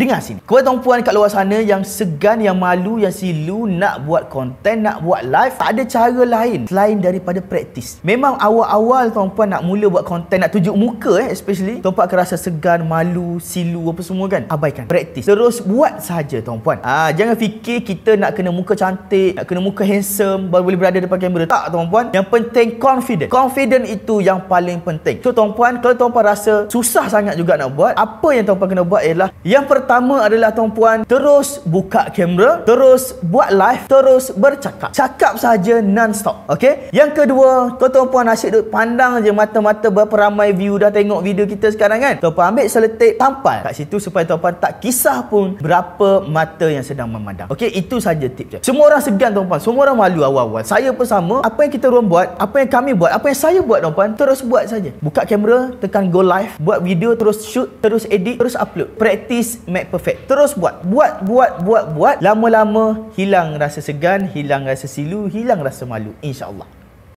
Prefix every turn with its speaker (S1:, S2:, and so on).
S1: Dengar sini. Kau tuan puan kat luar sana yang segan, yang malu, yang silu nak buat konten, nak buat live, tak ada cara lain selain daripada praktis. Memang awal-awal tuan puan nak mula buat konten, nak tunjuk muka eh especially, tuan puan akan rasa segan, malu, silu apa semua kan? Abaikan. Praktis. Terus buat saja tuan puan. Ah, jangan fikir kita nak kena muka cantik, nak kena muka handsome baru boleh berada depan kamera. Tak tuan puan. Yang penting confident. Confident itu yang paling penting. So tuan puan, kalau tuan puan rasa susah sangat juga nak buat, apa yang tuan puan kena buat ialah yang pertama pertama adalah tuan puan terus buka kamera, terus buat live, terus bercakap. Cakap saja non stop. Okey. Yang kedua, kau tuan puan asyik duduk pandang je mata-mata berapa ramai view dah tengok video kita sekarang kan? Tuan puan ambil seletik tampal kat situ supaya tuan puan tak kisah pun berapa mata yang sedang memandang. Okey, itu saja tip dia. Semua orang segan tuan puan, semua orang malu awal-awal. Saya pun sama. Apa yang kita orang buat, apa yang kami buat, apa yang saya buat tuan puan, terus buat saja. Buka kamera, tekan go live, buat video terus shoot, terus edit, terus upload. Practice make perfect terus buat buat buat buat buat lama-lama hilang rasa segan hilang rasa silu hilang rasa malu insyaallah